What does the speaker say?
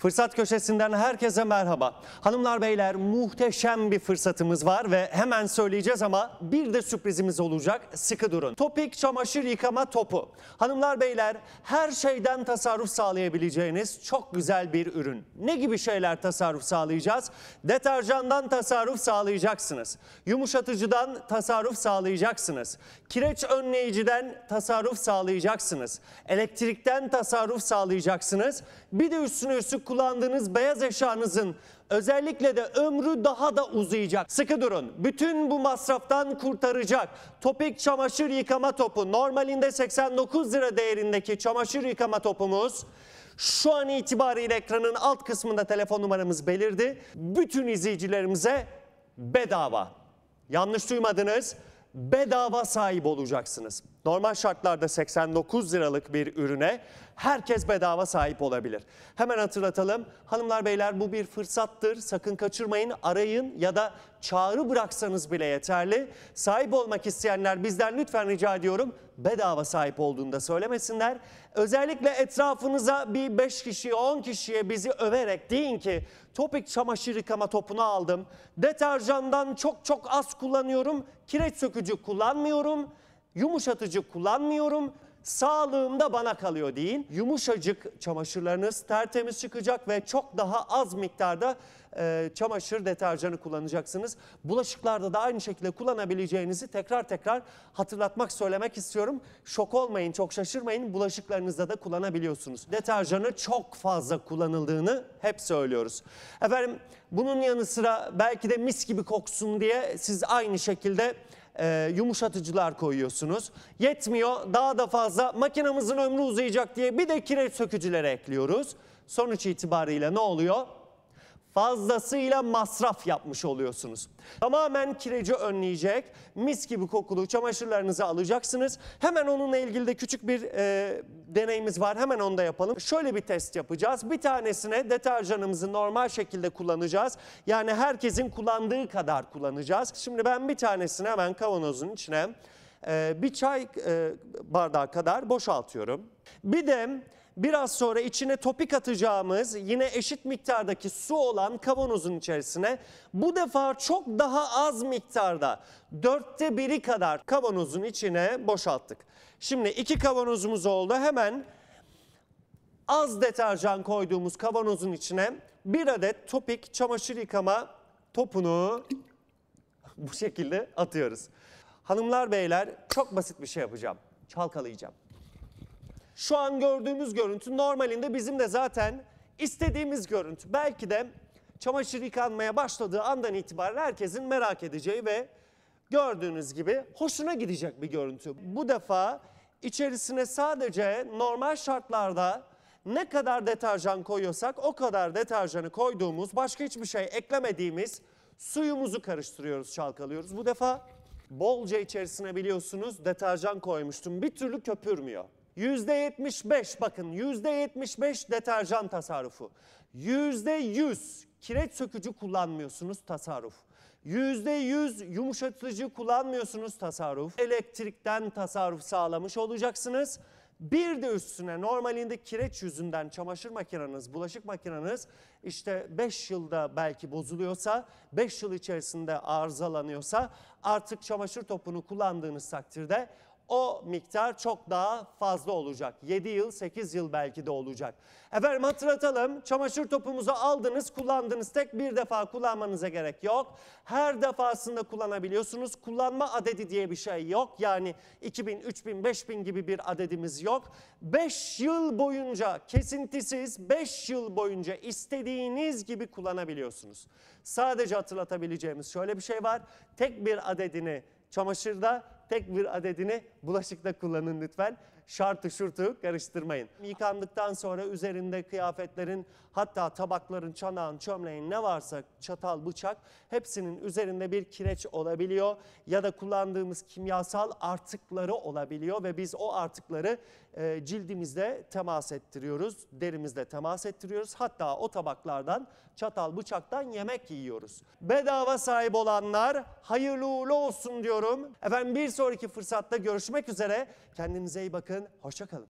Fırsat köşesinden herkese merhaba. Hanımlar beyler muhteşem bir fırsatımız var ve hemen söyleyeceğiz ama bir de sürprizimiz olacak. Sıkı durun. Topik çamaşır yıkama topu. Hanımlar beyler her şeyden tasarruf sağlayabileceğiniz çok güzel bir ürün. Ne gibi şeyler tasarruf sağlayacağız? Deterjandan tasarruf sağlayacaksınız. Yumuşatıcıdan tasarruf sağlayacaksınız. Kireç önleyiciden tasarruf sağlayacaksınız. Elektrikten tasarruf sağlayacaksınız. Bir de üstüne üstlük kullandığınız beyaz eşyanızın özellikle de ömrü daha da uzayacak. Sıkı durun. Bütün bu masraftan kurtaracak. Topik çamaşır yıkama topu normalinde 89 lira değerindeki çamaşır yıkama topumuz şu an itibariyle ekranın alt kısmında telefon numaramız belirdi. Bütün izleyicilerimize bedava. Yanlış duymadınız. Bedava sahip olacaksınız. Normal şartlarda 89 liralık bir ürüne herkes bedava sahip olabilir. Hemen hatırlatalım. Hanımlar beyler bu bir fırsattır. Sakın kaçırmayın, arayın ya da çağrı bıraksanız bile yeterli. Sahip olmak isteyenler bizden lütfen rica ediyorum bedava sahip olduğunda söylemesinler. Özellikle etrafınıza bir 5 kişiye 10 kişiye bizi överek deyin ki topik çamaşır yıkama topunu aldım. Deterjandan çok çok az kullanıyorum. Kireç sökücü kullanmıyorum Yumuşatıcı kullanmıyorum. Sağlığımda bana kalıyor deyin. Yumuşacık çamaşırlarınız tertemiz çıkacak ve çok daha az miktarda e, çamaşır deterjanı kullanacaksınız. Bulaşıklarda da aynı şekilde kullanabileceğinizi tekrar tekrar hatırlatmak söylemek istiyorum. Şok olmayın, çok şaşırmayın. Bulaşıklarınızda da kullanabiliyorsunuz. Deterjanı çok fazla kullanıldığını hep söylüyoruz. Efendim bunun yanı sıra belki de mis gibi koksun diye siz aynı şekilde e, yumuşatıcılar koyuyorsunuz. Yetmiyor daha da fazla makinamızın ömrü uzayacak diye bir de kireç sökücülere ekliyoruz. Sonuç itibariyle ne oluyor? fazlasıyla masraf yapmış oluyorsunuz. Tamamen kireci önleyecek mis gibi kokulu çamaşırlarınızı alacaksınız. Hemen onunla ilgili de küçük bir e, deneyimiz var hemen onu da yapalım. Şöyle bir test yapacağız. Bir tanesine deterjanımızı normal şekilde kullanacağız. Yani herkesin kullandığı kadar kullanacağız. Şimdi ben bir tanesine hemen kavanozun içine e, bir çay e, bardağı kadar boşaltıyorum. Bir de biraz sonra içine topik atacağımız yine eşit miktardaki su olan kavanozun içerisine bu defa çok daha az miktarda dörtte biri kadar kavanozun içine boşalttık. Şimdi iki kavanozumuz oldu hemen az deterjan koyduğumuz kavanozun içine bir adet topik çamaşır yıkama topunu bu şekilde atıyoruz. Hanımlar beyler çok basit bir şey yapacağım. Çalkalayacağım. Şu an gördüğümüz görüntü normalinde bizim de zaten istediğimiz görüntü. Belki de çamaşır yıkanmaya başladığı andan itibaren herkesin merak edeceği ve gördüğünüz gibi hoşuna gidecek bir görüntü. Bu defa içerisine sadece normal şartlarda ne kadar deterjan koyuyorsak o kadar deterjanı koyduğumuz, başka hiçbir şey eklemediğimiz suyumuzu karıştırıyoruz, çalkalıyoruz. Bu defa bolca içerisine biliyorsunuz deterjan koymuştum. Bir türlü köpürmüyor. %75 bakın %75 deterjan tasarrufu. %100 kireç sökücü kullanmıyorsunuz tasarruf. %100 yumuşatıcı kullanmıyorsunuz tasarruf. Elektrikten tasarruf sağlamış olacaksınız. Bir de üstüne normalinde kireç yüzünden çamaşır makineniz, bulaşık makineniz işte 5 yılda belki bozuluyorsa, 5 yıl içerisinde arızalanıyorsa artık çamaşır topunu kullandığınız takdirde o miktar çok daha fazla olacak. 7 yıl 8 yıl belki de olacak. Efendim hatırlatalım çamaşır topumuzu aldınız kullandınız tek bir defa kullanmanıza gerek yok. Her defasında kullanabiliyorsunuz. Kullanma adedi diye bir şey yok. Yani 2000, 3000, 5000 gibi bir adedimiz yok. 5 yıl boyunca kesintisiz 5 yıl boyunca istediğiniz gibi kullanabiliyorsunuz. Sadece hatırlatabileceğimiz şöyle bir şey var. Tek bir adedini çamaşırda tek bir adedini bulaşıkta kullanın lütfen şartı şurtu karıştırmayın. Yıkandıktan sonra üzerinde kıyafetlerin hatta tabakların, çanağın, çömleğin ne varsa çatal, bıçak hepsinin üzerinde bir kireç olabiliyor ya da kullandığımız kimyasal artıkları olabiliyor ve biz o artıkları e, cildimizle temas ettiriyoruz, derimizde temas ettiriyoruz. Hatta o tabaklardan, çatal, bıçaktan yemek yiyoruz. Bedava sahip olanlar hayırlı uğurlu olsun diyorum. Efendim bir sonraki fırsatta görüşmek üzere. Kendinize iyi bakın. Hoşça kalın.